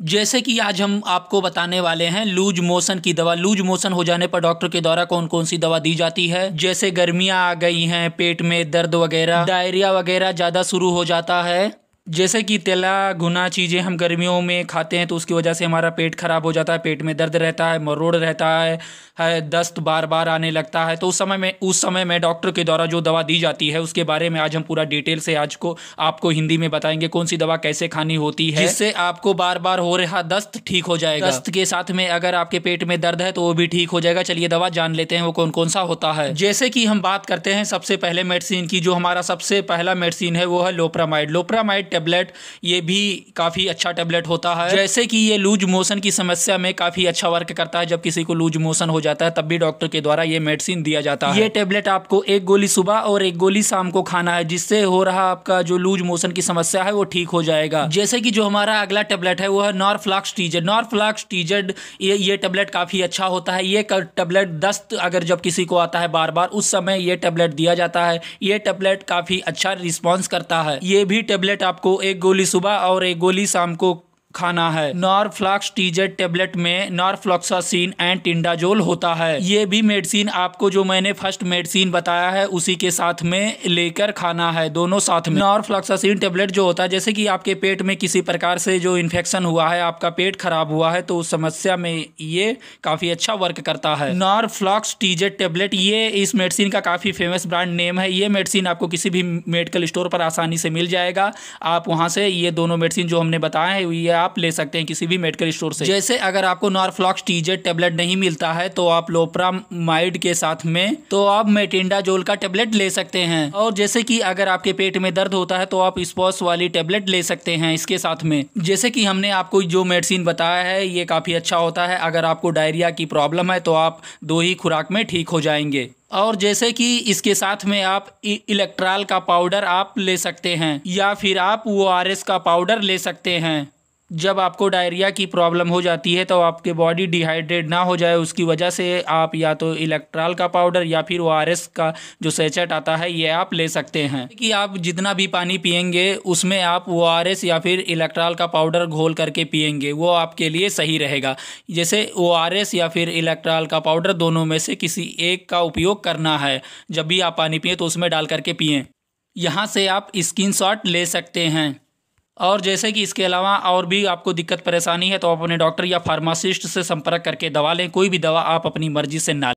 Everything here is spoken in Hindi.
जैसे कि आज हम आपको बताने वाले हैं लूज मोशन की दवा लूज मोशन हो जाने पर डॉक्टर के द्वारा कौन कौन सी दवा दी जाती है जैसे गर्मियां आ गई हैं पेट में दर्द वगैरह डायरिया वगैरह ज्यादा शुरू हो जाता है जैसे कि तेला गुना चीज़ें हम गर्मियों में खाते हैं तो उसकी वजह से हमारा पेट ख़राब हो जाता है पेट में दर्द रहता है मरोड़ रहता है है दस्त बार बार आने लगता है तो उस समय में उस समय में डॉक्टर के द्वारा जो दवा दी जाती है उसके बारे में आज हम पूरा डिटेल से आज को आपको हिंदी में बताएंगे कौन सी दवा कैसे खानी होती है जिससे आपको बार बार हो रहा दस्त ठीक हो जाएगा दस्त के साथ में अगर आपके पेट में दर्द है तो वो भी ठीक हो जाएगा चलिए दवा जान लेते हैं वो कौन कौन सा होता है जैसे कि हम बात करते हैं सबसे पहले मेडिसिन की जो हमारा सबसे पहला मेडिसिन है वो है लोप्रामाइड लोप्रामाइड टेबलेट ये भी काफ़ी अच्छा टेबलेट होता है जैसे कि ये लूज मोशन की समस्या में काफ़ी अच्छा वर्क करता है जब किसी को लूज मोशन हो जाता है तब भी डॉक्टर के द्वारा ये मेडिसिन दिया जाता है ये टेबलेट आपको एक गोली सुबह और एक गोली शाम को खाना है जिससे हो रहा आपका जो लूज मोशन की समस्या है वो ठीक हो जाएगा जैसे कि जो हमारा अगला टेबलेट है वो है नॉर्फ्लाक्स टीजेड नॉर्फ्लाक्स टीजेड ये ये टेबलेट काफ़ी अच्छा होता है ये टेबलेट दस्त अगर जब किसी को आता है बार बार उस समय ये टेबलेट दिया जाता है ये टेबलेट काफ़ी अच्छा रिस्पॉन्स करता है ये भी टेबलेट आप आपको एक गोली सुबह और एक गोली शाम को खाना है नॉर्फ्लॉक्स टीजेट टेबलेट में नॉर्फ्लॉक्सासीन एंड टिंडाजोल होता है ये भी मेडिसिन आपको जो मैंने फर्स्ट मेडिसिन बताया है उसी के साथ में लेकर खाना है दोनों साथ में नॉरफ्लॉक्सासिन टेबलेट जो होता है जैसे कि आपके पेट में किसी प्रकार से जो इन्फेक्शन हुआ है आपका पेट खराब हुआ है तो उस समस्या में ये काफ़ी अच्छा वर्क करता है नॉर्फ्लॉक्स टीजेड टेबलेट ये इस मेडिसिन का काफ़ी फेमस ब्रांड नेम है ये मेडिसिन आपको किसी भी मेडिकल स्टोर पर आसानी से मिल जाएगा आप वहाँ से ये दोनों मेडिसिन जो हमने बताया है ये आप ले सकते हैं किसी भी मेडिकल स्टोर से जैसे अगर आपको नॉर्फ्लॉक्स टीजेड टेबलेट नहीं मिलता है तो आप लोप्रामाइड के साथ में तो आप जोल का टेबलेट ले सकते हैं और जैसे कि अगर आपके पेट में दर्द होता है तो आप स्पॉस वाली टेबलेट ले सकते हैं इसके साथ में जैसे कि हमने आपको जो मेडिसिन बताया है ये काफ़ी अच्छा होता है अगर आपको डायरिया की प्रॉब्लम है तो आप दो ही खुराक में ठीक हो जाएंगे और जैसे कि इसके साथ में आप इलेक्ट्रॉल e- का पाउडर आप ले सकते हैं या फिर आप ओ आर का पाउडर ले सकते हैं जब आपको डायरिया की प्रॉब्लम हो जाती है तो आपके बॉडी डिहाइड्रेट ना हो जाए उसकी वजह से आप या तो इलेक्ट्रॉल का पाउडर या फिर ओ का जो सेचेट आता है ये आप ले सकते हैं कि आप जितना भी पानी पियेंगे उसमें आप ओ या फिर इलेक्ट्रॉल का पाउडर घोल करके पियेंगे वो आपके लिए सही रहेगा जैसे ओ या फिर इलेक्ट्रॉल का पाउडर दोनों में से किसी एक का उपयोग करना है जब भी आप पानी पिए तो उसमें डाल करके पिए यहाँ से आप शॉट ले सकते हैं और जैसे कि इसके अलावा और भी आपको दिक्कत परेशानी है तो आप अपने डॉक्टर या फार्मासिस्ट से संपर्क करके दवा लें कोई भी दवा आप अपनी मर्जी से ना